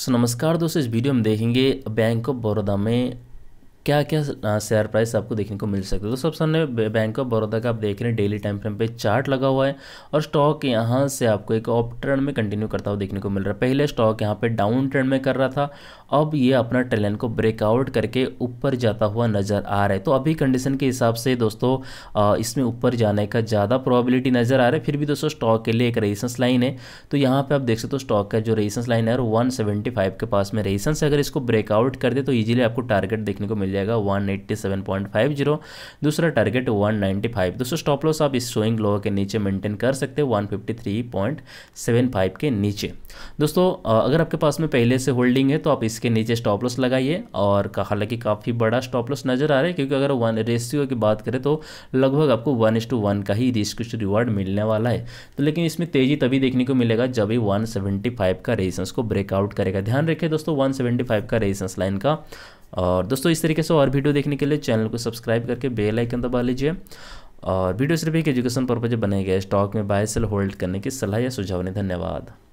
सो नमस्कार दोस्तों इस वीडियो में देखेंगे बैंक ऑफ बड़ौदा में क्या क्या शेयर प्राइस आपको देखने को मिल सकते तो सबसे हमने बैंक ऑफ बड़ौदा का आप देख रहे हैं डेली टाइम फ्रेम पे चार्ट लगा हुआ है और स्टॉक यहाँ से आपको एक ऑफ ट्रेंड में कंटिन्यू करता हुआ देखने को मिल रहा है पहले स्टॉक यहाँ पे डाउन ट्रेंड में कर रहा था अब ये अपना ट्रेलन को ब्रेकआउट करके ऊपर जाता हुआ नज़र आ रहा है तो अभी कंडीशन के हिसाब से दोस्तों इसमें ऊपर जाने का ज़्यादा प्रॉबिलिटी नज़र आ रहा है फिर भी दोस्तों स्टॉक के लिए एक रेजिस्टेंस लाइन है तो यहाँ पे आप देख सकते हो स्टॉक का जो रेजिस्टेंस लाइन है वन के पास में रेजिस्टेंस अगर इसको ब्रेकआउट कर दे तो ईजिली आपको टारगेट देखने को मिल जाएगा 187.50 दूसरा टारगेट 195 दोस्तों स्टॉप लॉस आप इस शोइंग लो के नीचे मेंटेन कर सकते हैं 153.75 के नीचे दोस्तों अगर आपके पास में पहले से होल्डिंग है तो आप इसके नीचे स्टॉप लॉस लगाइए और हालांकि काफ़ी बड़ा स्टॉप लॉस नज़र आ रहा है क्योंकि अगर वन रेशियो की बात करें तो लगभग आपको वन इस टू वन का ही रिस्क टू रिवॉर्ड मिलने वाला है तो लेकिन इसमें तेज़ी तभी देखने को मिलेगा जब ही 175 का रेजिस्टेंस को ब्रेकआउट करेगा ध्यान रखें दोस्तों 175 का रेजिस्टेंस लाइन का और दोस्तों इस तरीके से और वीडियो देखने के लिए चैनल को सब्सक्राइब करके बेल आइकन दबा लीजिए और वीडियो सिर्फ एक एजुकेशन पर्पज बनाए गए स्टॉक में बाय सेल होल्ड करने की सलाह या सुझाव ने धन्यवाद